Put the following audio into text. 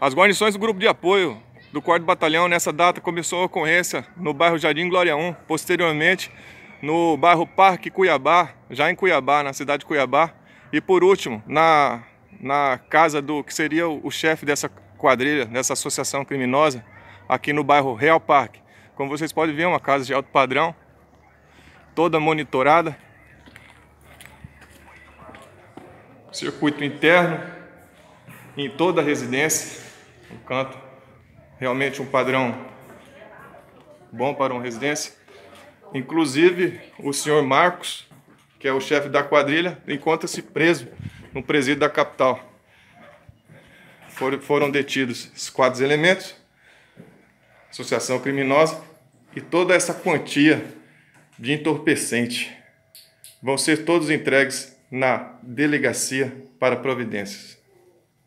As guarnições do grupo de apoio do 4 Batalhão nessa data começou a ocorrência no bairro Jardim Glória 1, posteriormente no bairro Parque Cuiabá, já em Cuiabá, na cidade de Cuiabá, e por último, na, na casa do que seria o, o chefe dessa quadrilha, dessa associação criminosa, aqui no bairro Real Parque. Como vocês podem ver, é uma casa de alto padrão, toda monitorada. Circuito interno, em toda a residência. Um canto, realmente um padrão bom para uma residência. Inclusive, o senhor Marcos, que é o chefe da quadrilha, encontra-se preso no presídio da capital. Foram detidos esses quatro elementos, associação criminosa e toda essa quantia de entorpecente. Vão ser todos entregues na delegacia para providências.